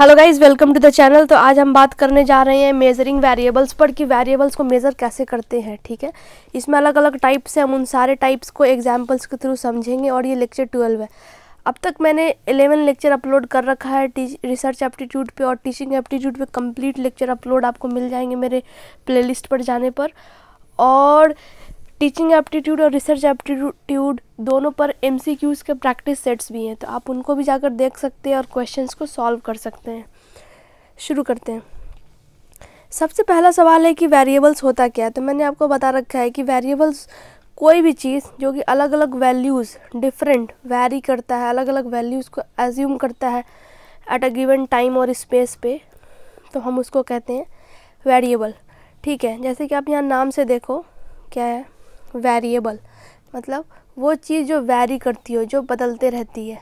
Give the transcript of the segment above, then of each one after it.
hello guys welcome to the channel तो आज हम बात करने जा रहे हैं मेजरिंग वेरिएबल्स पर कि वेरिएबल्स को मेज़र कैसे करते हैं ठीक है इसमें अलग अलग टाइप्स हैं हम उन सारे टाइप्स को एग्जांपल्स के थ्रू समझेंगे और ये लेक्चर ट्वेल्व है अब तक मैंने एलेवन लेक्चर अपलोड कर रखा है रिसर्च एप्टीट्यूड पर और टीचिंग एप्टीट्यूड पर कंप्लीट लेक्चर अपलोड आपको मिल जाएंगे मेरे प्ले पर जाने पर और टीचिंग एप्टीट्यूड और रिसर्च एप्टीट्यूड दोनों पर एम के प्रैक्टिस सेट्स भी हैं तो आप उनको भी जाकर देख सकते हैं और क्वेश्चंस को सॉल्व कर सकते हैं शुरू करते हैं सबसे पहला सवाल है कि वेरिएबल्स होता क्या है तो मैंने आपको बता रखा है कि वेरिएबल्स कोई भी चीज़ जो कि अलग अलग वैल्यूज़ डिफरेंट वेरी करता है अलग अलग वैल्यूज़ को एज्यूम करता है एट अ गिवन टाइम और स्पेस पे तो हम उसको कहते हैं वेरिएबल ठीक है जैसे कि आप यहाँ नाम से देखो क्या है वेरिएबल मतलब वो चीज़ जो वेरी करती हो जो बदलते रहती है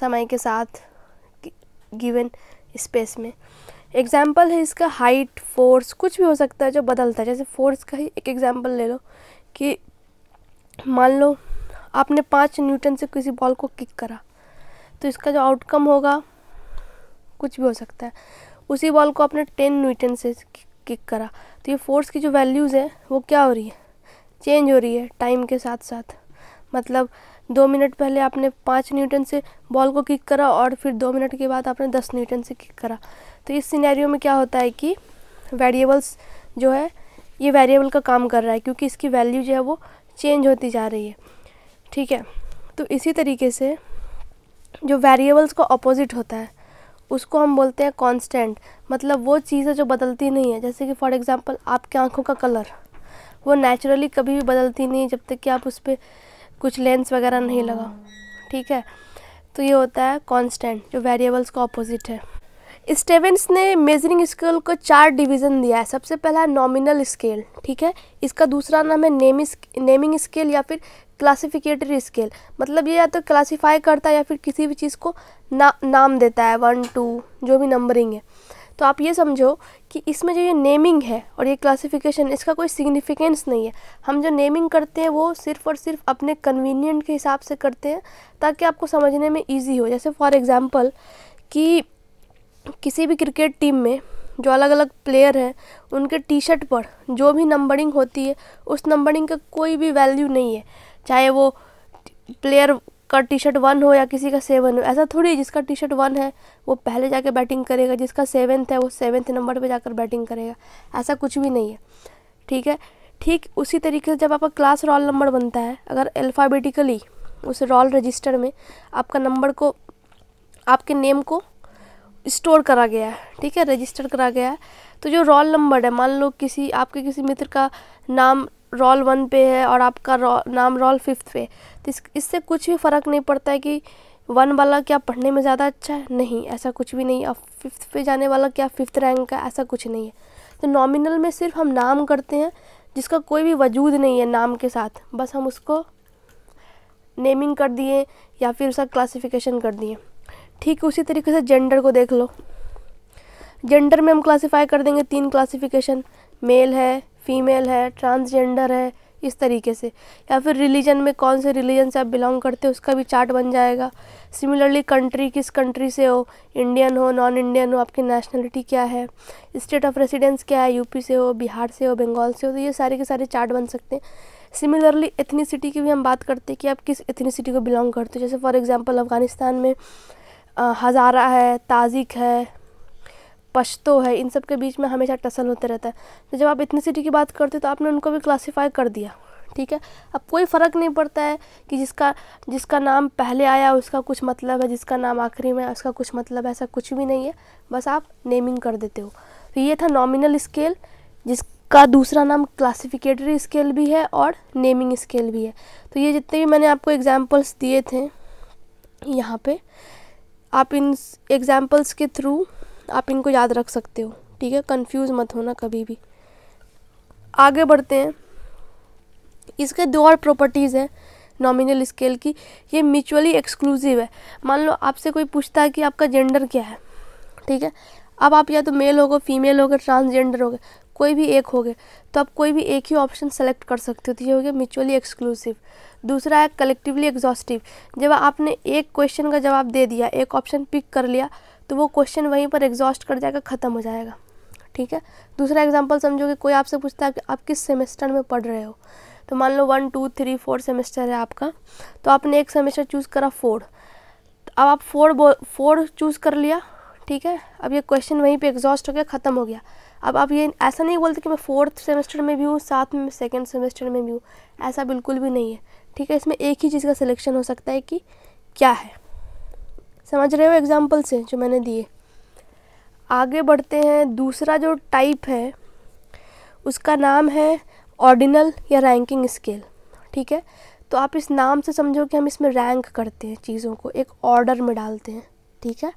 समय के साथ गिवन स्पेस में एग्जाम्पल है इसका हाइट फोर्स कुछ भी हो सकता है जो बदलता है जैसे फोर्स का ही एक एग्जाम्पल ले लो कि मान लो आपने पाँच न्यूटन से किसी बॉल को किक करा तो इसका जो आउटकम होगा कुछ भी हो सकता है उसी बॉल को आपने टेन न्यूटन से किक करा तो ये फोर्स की जो वैल्यूज़ है वो क्या हो रही है चेंज हो रही है टाइम के साथ साथ मतलब दो मिनट पहले आपने पाँच न्यूटन से बॉल को किक करा और फिर दो मिनट के बाद आपने दस न्यूटन से किक करा तो इस सिनेरियो में क्या होता है कि वेरिएबल्स जो है ये वेरिएबल का काम कर रहा है क्योंकि इसकी वैल्यू जो है वो चेंज होती जा रही है ठीक है तो इसी तरीके से जो वेरिएबल्स का अपोजिट होता है उसको हम बोलते हैं कांस्टेंट मतलब वो चीज़ है जो बदलती नहीं है जैसे कि फॉर एग्जांपल आपकी आंखों का कलर वो नेचुरली कभी भी बदलती नहीं जब तक कि आप उस पर कुछ लेंस वगैरह नहीं लगाओ ठीक है तो ये होता है कांस्टेंट जो वेरिएबल्स का ऑपोजिट है स्टेवेंस ने मेजरिंग स्केल को चार डिवीज़न दिया है सबसे पहला है नॉमिनल स्केल ठीक है इसका दूसरा नाम है नेम नेमिंग स्केल या फिर क्लासिफिकेटरी स्केल मतलब ये या तो क्लासीफाई करता है या फिर किसी भी चीज़ को ना नाम देता है वन टू जो भी नंबरिंग है तो आप ये समझो कि इसमें जो ये नेमिंग है और ये क्लासिफिकेशन इसका कोई सिग्निफिकेंस नहीं है हम जो नेमिंग करते हैं वो सिर्फ और सिर्फ अपने कन्वीनियंट के हिसाब से करते हैं ताकि आपको समझने में ईजी हो जैसे फॉर एग्ज़ाम्पल कि किसी भी क्रिकेट टीम में जो अलग अलग प्लेयर हैं उनके टी शर्ट पर जो भी नंबरिंग होती है उस नंबरिंग का कोई भी वैल्यू नहीं है चाहे वो प्लेयर का टी शर्ट वन हो या किसी का सेवन हो ऐसा थोड़ी है जिसका टी शर्ट वन है वो पहले जाके बैटिंग करेगा जिसका सेवन्थ है वो सेवन्थ नंबर पे जाकर बैटिंग करेगा ऐसा कुछ भी नहीं है ठीक है ठीक उसी तरीके से जब आपका क्लास रोल नंबर बनता है अगर अल्फ़ाबेटिकली उस रोल रजिस्टर में आपका नंबर को आपके नेम को स्टोर करा गया है ठीक है रजिस्टर करा गया है तो जो रोल नंबर है मान लो किसी आपके किसी मित्र का नाम रोल वन पे है और आपका रौ, नाम रोल फिफ्थ पे तो इस इससे कुछ भी फ़र्क नहीं पड़ता है कि वन वाला क्या पढ़ने में ज़्यादा अच्छा है नहीं ऐसा कुछ भी नहीं अब फिफ्थ पे जाने वाला क्या फिफ्थ रैंक का ऐसा कुछ नहीं है तो नॉमिनल में सिर्फ हम नाम करते हैं जिसका कोई भी वजूद नहीं है नाम के साथ बस हम उसको नेमिंग कर दिए या फिर उसका क्लासिफिकेशन कर दिए ठीक उसी तरीके से जेंडर को देख लो जेंडर में हम क्लासीफाई कर देंगे तीन क्लासीफिकेशन मेल है फीमेल है ट्रांसजेंडर है इस तरीके से या फिर रिलीजन में कौन से रिलीजन से आप बिलोंग करते हो उसका भी चार्ट बन जाएगा सिमिलरली कंट्री किस कंट्री से हो इंडियन हो नॉन इंडियन हो आपकी नेशनलिटी क्या है स्टेट ऑफ रेसिडेंस क्या है यूपी से हो बिहार से हो बंगाल से हो तो ये सारे के सारे चार्ट बन सकते हैं सिमिलरली एथनीसिटी की भी हम बात करते हैं कि आप किस एथनीसिटी को बिलोंग करते हो जैसे फॉर एग्ज़ाम्पल अफ़गानिस्तान में हज़ारा है ताजिक है पश्तो है इन सब के बीच में हमेशा टसल होते रहता है तो जब आप इतनी सिटी की बात करते हो तो आपने उनको भी क्लासीफाई कर दिया ठीक है अब कोई फ़र्क नहीं पड़ता है कि जिसका जिसका नाम पहले आया उसका कुछ मतलब है जिसका नाम आखिरी में उसका कुछ मतलब है ऐसा कुछ भी नहीं है बस आप नेमिंग कर देते हो तो ये था नॉमिनल स्केल जिसका दूसरा नाम क्लासिफिकेटरी स्केल भी है और नेमिंग स्केल भी है तो ये जितने भी मैंने आपको एग्जाम्पल्स दिए थे यहाँ पे आप इन एग्जाम्पल्स के थ्रू आप इनको याद रख सकते हो ठीक है कंफ्यूज मत होना कभी भी आगे बढ़ते हैं इसके दो और प्रॉपर्टीज़ हैं नॉमिनल स्केल की ये म्यूचुअली एक्सक्लूसिव है मान लो आपसे कोई पूछता है कि आपका जेंडर क्या है ठीक है अब आप या तो मेल होगे फीमेल होगे ट्रांसजेंडर होगे कोई भी एक होगे तो आप कोई भी एक ही ऑप्शन सेलेक्ट कर सकते हो तो ये हो गया म्यूचुअली एक्सक्लूसिव दूसरा है कलेक्टिवली एग्जॉस्टिव जब आपने एक क्वेश्चन का जवाब दे दिया एक ऑप्शन पिक कर लिया तो वो क्वेश्चन वहीं पर एग्जॉस्ट कर जाएगा ख़त्म हो जाएगा ठीक है दूसरा एग्जाम्पल समझो कि कोई आपसे पूछता है कि आप किस सेमेस्टर में पढ़ रहे हो तो मान लो one two three four semester है आपका तो आपने एक सेमेस्टर चूज़ करा फोर तो अब आप फोर फोर चूज़ कर लिया ठीक है अब ये क्वेश्चन वहीं पे एग्जॉस्ट हो गया ख़त्म हो गया अब आप ये ऐसा नहीं बोलते कि मैं फोर्थ सेमेस्टर में भी हूँ साथ में सेकेंड सेमेस्टर में भी हूँ ऐसा बिल्कुल भी नहीं है ठीक है इसमें एक ही चीज़ का सिलेक्शन हो सकता है कि क्या है समझ रहे हो एग्जाम्पल से जो मैंने दिए आगे बढ़ते हैं दूसरा जो टाइप है उसका नाम है ऑर्डिनल या रैंकिंग स्केल ठीक है तो आप इस नाम से समझो कि हम इसमें रैंक करते हैं चीज़ों को एक ऑर्डर में डालते हैं ठीक है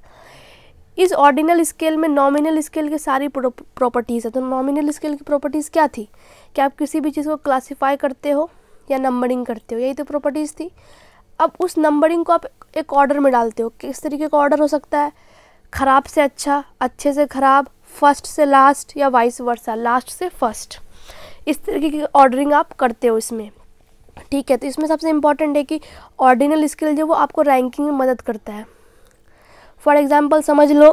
इस ऑर्डिनल स्केल में नॉमिनल स्केल के सारी प्रॉपर्टीज़ है तो नॉमिनल स्केल की प्रॉपर्टीज़ क्या थी कि आप किसी भी चीज़ को क्लासीफाई करते हो या नंबरिंग करते हो यही तो प्रॉपर्टीज़ थी अब उस नंबरिंग को आप एक ऑर्डर में डालते हो किस तरीके का ऑर्डर हो सकता है ख़राब से अच्छा अच्छे से ख़राब फर्स्ट से लास्ट या वाइस वर्सा लास्ट से फर्स्ट इस तरीके की ऑर्डरिंग आप करते हो इसमें ठीक है तो इसमें सबसे इम्पॉर्टेंट है कि ऑर्डिनल स्किल जो वो आपको रैंकिंग में मदद करता है फॉर एग्ज़ाम्पल समझ लो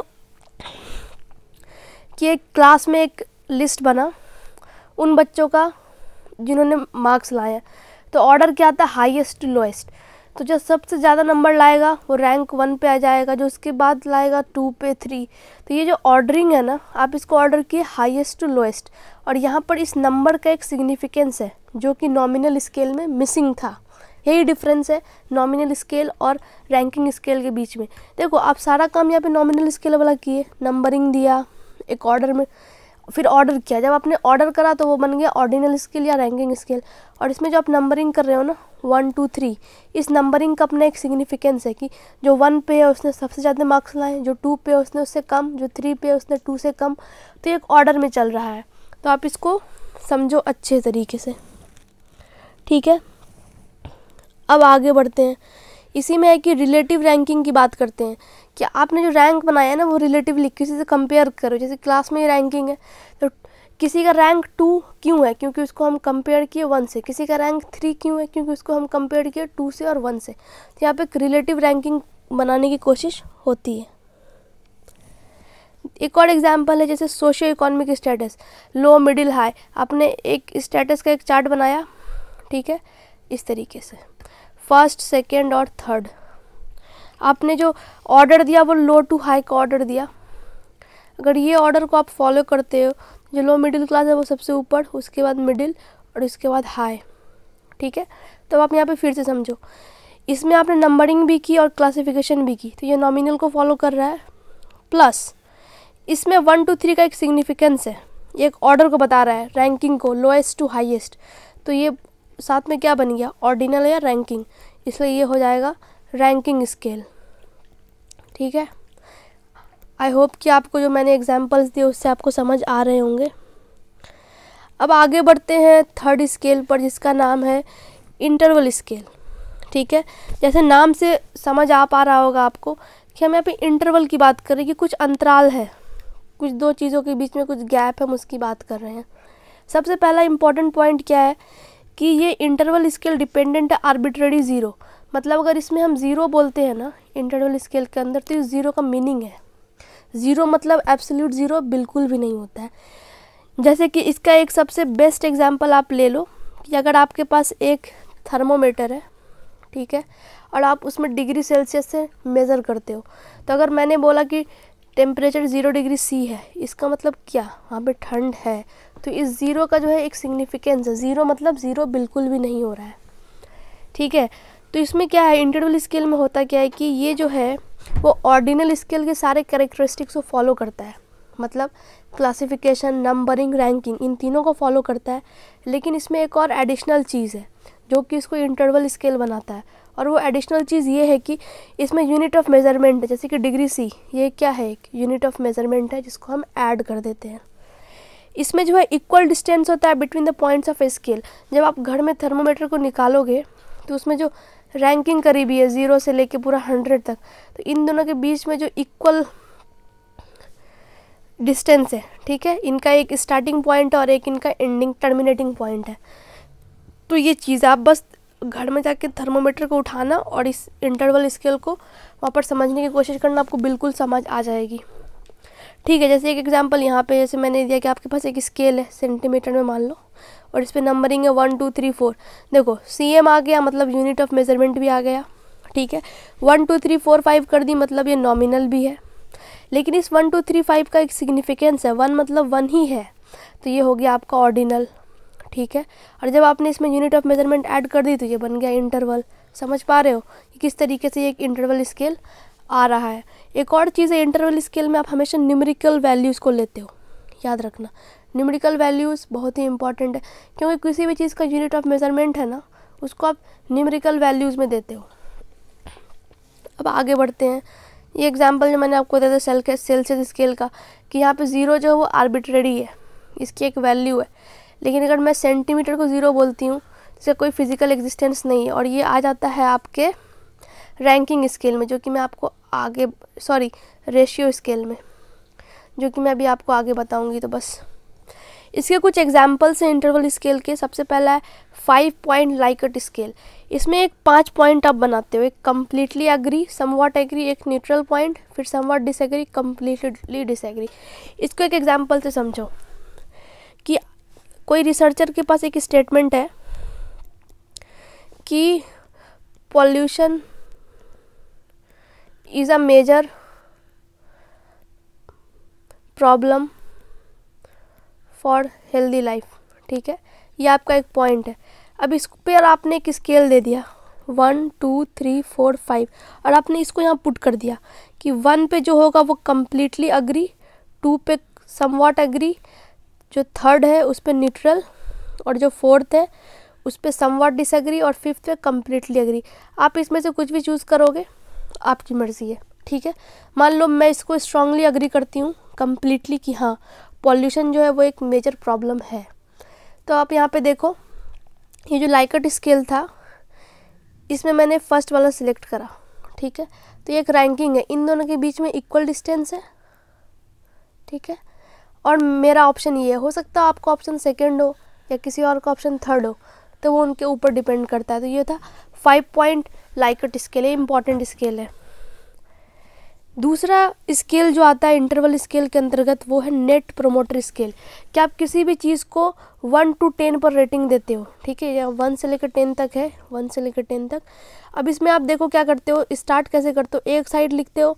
कि एक क्लास में एक लिस्ट बना उन बच्चों का जिन्होंने मार्क्स लाए तो ऑर्डर क्या था हाईएस्ट लोएस्ट तो जो सबसे ज़्यादा नंबर लाएगा वो रैंक वन पे आ जाएगा जो उसके बाद लाएगा टू पे थ्री तो ये जो ऑर्डरिंग है ना आप इसको ऑर्डर किए हाईएस्ट टू लोएस्ट और यहाँ पर इस नंबर का एक सिग्निफिकेंस है जो कि नॉमिनल स्केल में मिसिंग था यही डिफरेंस है नॉमिनल स्केल और रैंकिंग स्केल के बीच में देखो आप सारा काम यहाँ पर नॉमिनल स्केल वाला किए नंबरिंग दिया एक ऑर्डर में फिर ऑर्डर किया जब आपने ऑर्डर करा तो वो बन गया ऑर्डिनल स्केल या रैंकिंग स्केल और इसमें जो आप नंबरिंग कर रहे हो ना वन टू थ्री इस नंबरिंग का अपना एक सिग्निफिकेंस है कि जो वन पे है उसने सबसे ज़्यादा मार्क्स लाए जो टू पे है उसने उससे कम जो थ्री पे है उसने टू से कम तो एक ऑर्डर में चल रहा है तो आप इसको समझो अच्छे तरीके से ठीक है अब आगे बढ़ते हैं इसी में है कि रिलेटिव रैंकिंग की बात करते हैं कि आपने जो रैंक बनाया है ना वो रिलेटिवली किसी से कंपेयर करो जैसे क्लास में रैंकिंग है तो किसी का रैंक टू क्यों है क्योंकि उसको हम कंपेयर किए वन से किसी का रैंक थ्री क्यों है क्योंकि उसको हम कंपेयर किए टू से और वन से तो यहाँ पे एक रिलेटिव रैंकिंग बनाने की कोशिश होती है एक और एग्जाम्पल है जैसे socio economic status low middle high आपने एक स्टेटस का एक चार्ट बनाया ठीक है इस तरीके से फर्स्ट सेकेंड और थर्ड आपने जो ऑर्डर दिया वो लो टू हाई का ऑर्डर दिया अगर ये ऑर्डर को आप फॉलो करते हो जो लो मिडिल क्लास है वो सबसे ऊपर उसके बाद मिडिल और इसके बाद हाई ठीक है तो आप यहाँ पे फिर से समझो इसमें आपने नंबरिंग भी की और क्लासिफिकेशन भी की तो ये नॉमिनल को फॉलो कर रहा है प्लस इसमें वन टू थ्री का एक सिग्निफिकेंस है एक ऑर्डर को बता रहा है रैंकिंग को लोएस्ट टू हाइएस्ट तो ये साथ में क्या बन गया ऑर्डिनल या रैंकिंग इसलिए ये हो जाएगा रैंकिंग स्केल ठीक है आई होप कि आपको जो मैंने एग्जाम्पल्स दिए उससे आपको समझ आ रहे होंगे अब आगे बढ़ते हैं थर्ड स्केल पर जिसका नाम है इंटरवल स्केल ठीक है जैसे नाम से समझ आ पा रहा होगा आपको कि हम यहाँ पे इंटरवल की बात कर रहे हैं कि कुछ अंतराल है कुछ दो चीज़ों के बीच में कुछ गैप है हम उसकी बात कर रहे हैं सबसे पहला इम्पॉर्टेंट पॉइंट क्या है कि ये इंटरवल स्केल डिपेंडेंट है आर्बिट्रेरी ज़ीरो मतलब अगर इसमें हम ज़ीरो बोलते हैं ना इंटरनल स्केल के अंदर तो इस ज़ीरो का मीनिंग है ज़ीरो मतलब एब्सोल्यूट ज़ीरो बिल्कुल भी नहीं होता है जैसे कि इसका एक सबसे बेस्ट एग्जाम्पल आप ले लो कि अगर आपके पास एक थर्मोमीटर है ठीक है और आप उसमें डिग्री सेल्सियस से मेज़र करते हो तो अगर मैंने बोला कि टेम्परेचर ज़ीरो डिग्री सी है इसका मतलब क्या वहाँ पे ठंड है तो इस ज़ीरो का जो है एक सिग्निफिकेंस है ज़ीरो मतलब ज़ीरो बिल्कुल भी नहीं हो रहा है ठीक है तो इसमें क्या है इंटरवल स्केल में होता क्या है कि ये जो है वो ऑर्डिनल स्केल के सारे करेक्टरिस्टिक्स को फॉलो करता है मतलब क्लासिफिकेशन नंबरिंग रैंकिंग इन तीनों को फॉलो करता है लेकिन इसमें एक और एडिशनल चीज़ है जो कि इसको इंटरवल स्केल बनाता है और वो एडिशनल चीज़ ये है कि इसमें यूनिट ऑफ मेज़रमेंट है जैसे कि डिग्री सी ये क्या है एक यूनिट ऑफ मेज़रमेंट है जिसको हम ऐड कर देते हैं इसमें जो है इक्वल डिस्टेंस होता है between the points of scale जब आप घर में थर्मोमीटर को निकालोगे तो उसमें जो रैंकिंग करीबी है ज़ीरो से लेके पूरा हंड्रेड तक तो इन दोनों के बीच में जो इक्वल डिस्टेंस है ठीक है इनका एक स्टार्टिंग पॉइंट और एक इनका एंडिंग टर्मिनेटिंग पॉइंट है तो ये चीज़ आप बस घर में जाके थर्मोमीटर को उठाना और इस इंटरवल स्केल को वहाँ पर समझने की कोशिश करना आपको बिल्कुल समझ आ जाएगी ठीक है जैसे एक एग्जांपल यहाँ पे जैसे मैंने दिया कि आपके पास एक स्केल है सेंटीमीटर में मान लो और इस पर नंबरिंग है वन टू थ्री फोर देखो सी एम आ गया मतलब यूनिट ऑफ मेजरमेंट भी आ गया ठीक है one two three four five कर दी मतलब ये नॉमिनल भी है लेकिन इस वन टू थ्री फाइव का एक सिग्निफिकेंस है वन मतलब वन ही है तो ये हो गया आपका ऑर्डिनल ठीक है और जब आपने इसमें यूनिट ऑफ मेजरमेंट ऐड कर दी तो ये बन गया इंटरवल समझ पा रहे हो कि किस तरीके से ये एक इंटरवल स्केल आ रहा है एक और चीज़ है इंटरवल स्केल में आप हमेशा न्यूमेरिकल वैल्यूज़ को लेते हो याद रखना न्यूमेरिकल वैल्यूज़ बहुत ही इंपॉर्टेंट है क्योंकि किसी भी चीज़ का यूनिट ऑफ मेजरमेंट है ना उसको आप न्यूमेरिकल वैल्यूज़ में देते हो अब आगे बढ़ते हैं ये एग्जाम्पल जो मैंने आपको दिया था सेल के सेल्सियस स्केल का कि यहाँ पे ज़ीरो जो है वो आर्बिट्रेरी है इसकी एक वैल्यू है लेकिन अगर मैं सेंटीमीटर को ज़ीरो बोलती हूँ इसका कोई फिज़िकल एग्जिस्टेंस नहीं है और ये आ जाता है आपके रैंकिंग स्केल में जो कि मैं आपको आगे सॉरी रेशियो स्केल में जो कि मैं अभी आपको आगे बताऊँगी तो बस इसके कुछ एग्जाम्पल्स हैं इंटरवल स्केल के सबसे पहला है फाइव पॉइंट लाइकट स्केल इसमें एक पाँच पॉइंट आप बनाते हो एक कम्प्लीटली अग्री वॉट एग्री एक न्यूट्रल पॉइंट फिर समवाट डिसएग्री कम्प्लीटली डिसएग्री इसको एक एग्जाम्पल से समझो कि कोई रिसर्चर के पास एक स्टेटमेंट है कि pollution is a major problem for healthy life ठीक है ये आपका एक पॉइंट है अब इस पर आपने एक स्केल दे दिया one two three four five और आपने इसको यहाँ पुट कर दिया कि वन पे जो होगा वो कम्प्लीटली अग्री टू पे सम वॉट अग्री जो थर्ड है उस पर न्यूट्रल और जो फोर्थ है उस पर सम वॉट डिसअग्री और फिफ्थ पे कम्प्लीटली अग्री आप इसमें से कुछ भी चूज़ करोगे आपकी मर्ज़ी है ठीक है मान लो मैं इसको स्ट्रांगली अग्री करती हूँ कम्प्लीटली कि हाँ पॉल्यूशन जो है वो एक मेजर प्रॉब्लम है तो आप यहाँ पे देखो ये जो लाइकट स्केल था इसमें मैंने फर्स्ट वाला सिलेक्ट करा ठीक है तो ये एक रैंकिंग है इन दोनों के बीच में इक्वल डिस्टेंस है ठीक है और मेरा ऑप्शन ये है हो सकता है आपका ऑप्शन सेकेंड हो या किसी और का ऑप्शन थर्ड हो तो वो उनके ऊपर डिपेंड करता है तो ये था फाइव पॉइंट लाइकट स्केल है इम्पॉर्टेंट स्केल है दूसरा स्केल जो आता है इंटरवल स्केल के अंतर्गत वो है नेट प्रोमोटर स्केल क्या आप किसी भी चीज़ को वन टू टेन पर रेटिंग देते हो ठीक है या वन से लेकर टेन तक है वन से लेकर टेन तक अब इसमें आप देखो क्या करते हो स्टार्ट कैसे करते हो एक साइड लिखते हो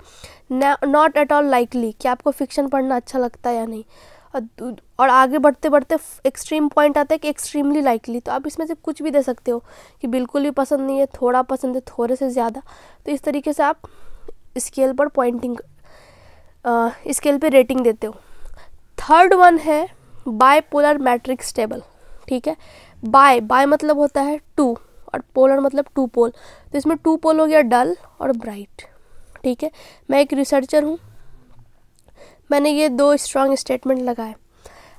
नॉट एट ऑल लाइकली कि आपको फिक्शन पढ़ना अच्छा लगता है या नहीं और आगे बढ़ते बढ़ते एक्सट्रीम पॉइंट आता है कि एक्सट्रीमली लाइकली तो आप इसमें से कुछ भी दे सकते हो कि बिल्कुल भी पसंद नहीं है थोड़ा पसंद है थोड़े से ज़्यादा तो इस तरीके से आप स्केल पर पॉइंटिंग स्केल पे रेटिंग देते हो थर्ड वन है बायपोलर मैट्रिक्स टेबल ठीक है बाय बाय मतलब होता है टू और पोलर मतलब टू पोल तो इसमें टू पोल हो गया डल और ब्राइट ठीक है मैं एक रिसर्चर हूँ मैंने ये दो स्ट्रांग स्टेटमेंट लगाए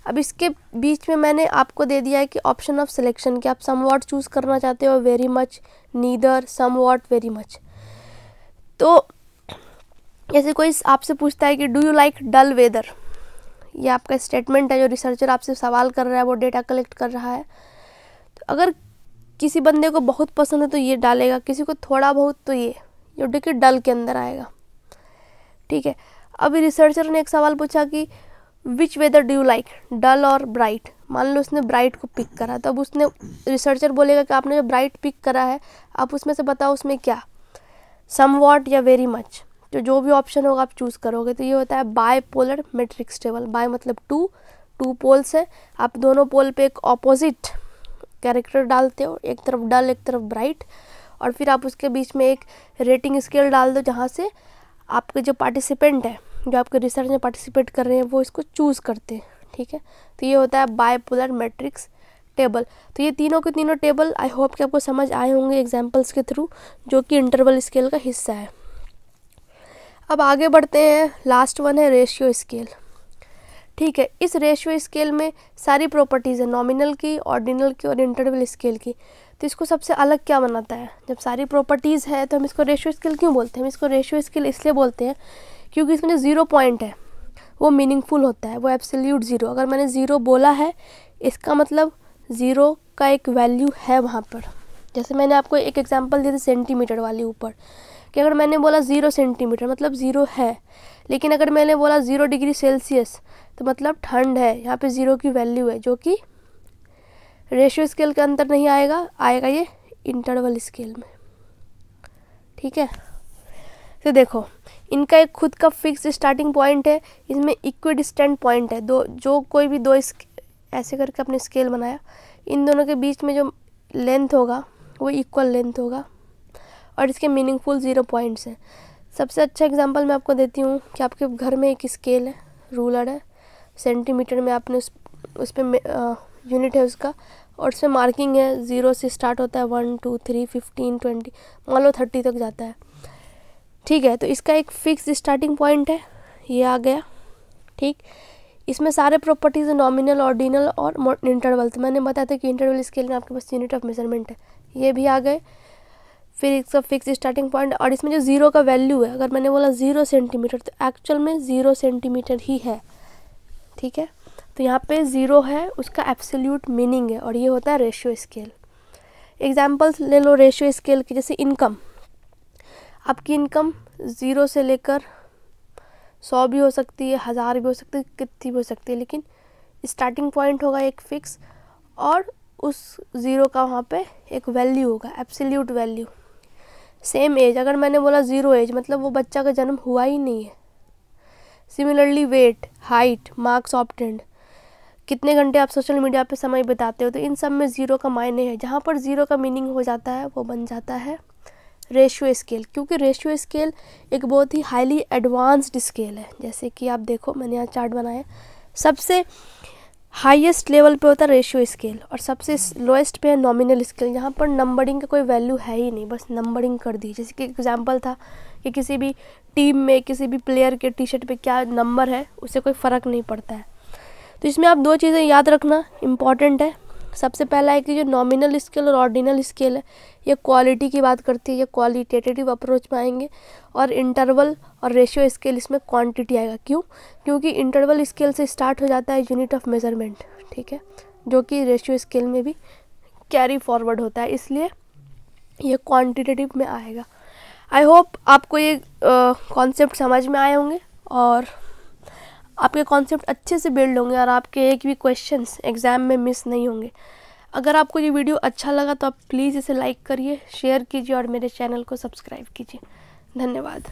अब इसके बीच में मैंने आपको दे दिया है कि ऑप्शन ऑफ सिलेक्शन कि आप सम वॉट चूज़ करना चाहते हो very much neither somewhat very much तो जैसे कोई आपसे पूछता है कि do you like dull weather ये आपका स्टेटमेंट है जो रिसर्चर आपसे सवाल कर रहा है वो डेटा कलेक्ट कर रहा है तो अगर किसी बंदे को बहुत पसंद है तो ये डालेगा किसी को थोड़ा बहुत तो ये जो डे डल के अंदर आएगा ठीक है अभी रिसर्चर ने एक सवाल पूछा कि which weather do you like dull और ब्राइट मान लो उसने ब्राइट को पिक करा तब उसने रिसर्चर बोलेगा कि आपने जो ब्राइट पिक करा है आप उसमें से बताओ उसमें क्या सम वॉट या वेरी मच जो तो जो भी ऑप्शन होगा आप चूज़ करोगे तो ये होता है bipolar metrics table bi मतलब टू टू पोल्स है आप दोनों पोल पे एक ऑपोजिट कैरेक्टर डालते हो एक तरफ डल एक तरफ ब्राइट और फिर आप उसके बीच में एक रेटिंग स्केल डाल दो जहाँ से आपके जो पार्टिसिपेंट है जो आपके रिसर्च में पार्टिसिपेट कर रहे हैं वो इसको चूज़ करते हैं ठीक है तो ये होता है बायपोलर मैट्रिक्स टेबल तो ये तीनों के तीनों टेबल आई होप कि आपको समझ आए होंगे एग्जाम्पल्स के थ्रू जो कि इंटरवल स्केल का हिस्सा है अब आगे बढ़ते हैं लास्ट वन है रेशियो स्केल ठीक है इस रेशियो स्केल में सारी प्रॉपर्टीज़ है नॉमिनल की ऑर्डिनल की और इंटरवल स्केल की तो इसको सबसे अलग क्या बनाता है जब सारी प्रॉपर्टीज़ है तो हम इसको रेशियो स्केल क्यों बोलते हैं हम इसको रेशियो स्केल इसलिए बोलते हैं क्योंकि इसमें जो ज़ीरो पॉइंट है वो मीनिंगफुल होता है वो एब्सोल्यूट ज़ीरो अगर मैंने ज़ीरो बोला है इसका मतलब ज़ीरो का एक वैल्यू है वहाँ पर जैसे मैंने आपको एक एग्जाम्पल दिया था सेंटीमीटर वाली ऊपर कि अगर मैंने बोला ज़ीरो सेंटीमीटर मतलब ज़ीरो है लेकिन अगर मैंने बोला ज़ीरो डिग्री सेल्सियस तो मतलब ठंड है यहाँ पे ज़ीरो की वैल्यू है जो कि रेशियो स्केल के अंदर नहीं आएगा आएगा ये इंटरवल स्केल में ठीक है तो देखो इनका एक खुद का फिक्स स्टार्टिंग पॉइंट है इसमें इक्वी डिस्टेंट पॉइंट है दो जो कोई भी दो ऐसे करके अपने स्केल बनाया इन दोनों के बीच में जो लेंथ होगा वो इक्वल लेंथ होगा और इसके मीनिंगफुल ज़ीरो पॉइंट्स हैं सबसे अच्छा एग्जांपल मैं आपको देती हूँ कि आपके घर में एक स्केल है रूलर है सेंटीमीटर में आपने उस उस पर यूनिट है उसका और उसमें मार्किंग है ज़ीरो से स्टार्ट होता है one two three fifteen twenty मान लो थर्टी तक जाता है ठीक है तो इसका एक फिक्स स्टार्टिंग पॉइंट है ये आ गया ठीक इसमें सारे प्रॉपर्टीज़ नॉमिनल ऑर्डिनल और इंटरवल तो मैंने बताया था कि इंटरवल स्केल में आपके पास यूनिट ऑफ मेजरमेंट है ये भी आ गए फिर इसका फिक्स स्टार्टिंग पॉइंट और इसमें जो ज़ीरो का वैल्यू है अगर मैंने बोला ज़ीरो सेंटीमीटर तो एक्चुअल में ज़ीरो सेंटीमीटर ही है ठीक है तो यहाँ पे ज़ीरो है उसका एब्सोल्यूट मीनिंग है और ये होता है रेशियो स्केल एग्जाम्पल्स ले लो रेशियो स्केल की जैसे इनकम आपकी इनकम ज़ीरो से लेकर सौ भी हो सकती है हज़ार भी हो सकती है कितनी भी हो सकती है लेकिन स्टार्टिंग पॉइंट होगा एक फ़िक्स और उस ज़ीरो का वहाँ पे एक वैल्यू होगा एब्सोल्यूट वैल्यू सेम एज अगर मैंने बोला ज़ीरो एज मतलब वो बच्चा का जन्म हुआ ही नहीं है similarly weight height marks obtained कितने घंटे आप सोशल मीडिया पे समय बिताते हो तो इन सब में ज़ीरो का मायने है जहाँ पर ज़ीरो का मीनिंग हो जाता है वो बन जाता है रेशियो स्केल क्योंकि रेशियो स्केल एक बहुत ही हाईली एडवांस्ड स्केल है जैसे कि आप देखो मैंने यहाँ चार्ट बनाया सबसे हाईएस्ट लेवल पे होता है रेशियो स्केल और सबसे लोएस्ट पे है नॉमिनल स्केल यहाँ पर नंबरिंग का कोई वैल्यू है ही नहीं बस नंबरिंग कर दी जैसे कि एग्जांपल था कि किसी भी टीम में किसी भी प्लेयर के टी शर्ट पर क्या नंबर है उससे कोई फ़र्क नहीं पड़ता है तो इसमें आप दो चीज़ें याद रखना इम्पॉर्टेंट है सबसे पहला है कि जो नॉमिनल स्केल और ऑर्डिनल स्केल है ये क्वालिटी की बात करती है ये क्वालिटेटिव अप्रोच में आएंगे और इंटरवल और रेशियो स्केल इसमें क्वांटिटी आएगा क्यों क्योंकि इंटरवल स्केल से स्टार्ट हो जाता है यूनिट ऑफ मेजरमेंट ठीक है जो कि रेशियो स्केल में भी कैरी फॉरवर्ड होता है इसलिए ये क्वान्टिटेटिव में आएगा आई होप आपको ये कॉन्सेप्ट समझ में आए होंगे और आपके कॉन्सेप्ट अच्छे से बिल्ड होंगे और आपके एक भी क्वेश्चन एग्ज़ाम में मिस नहीं होंगे अगर आपको ये वीडियो अच्छा लगा तो आप प्लीज़ इसे लाइक करिए शेयर कीजिए और मेरे चैनल को सब्सक्राइब कीजिए धन्यवाद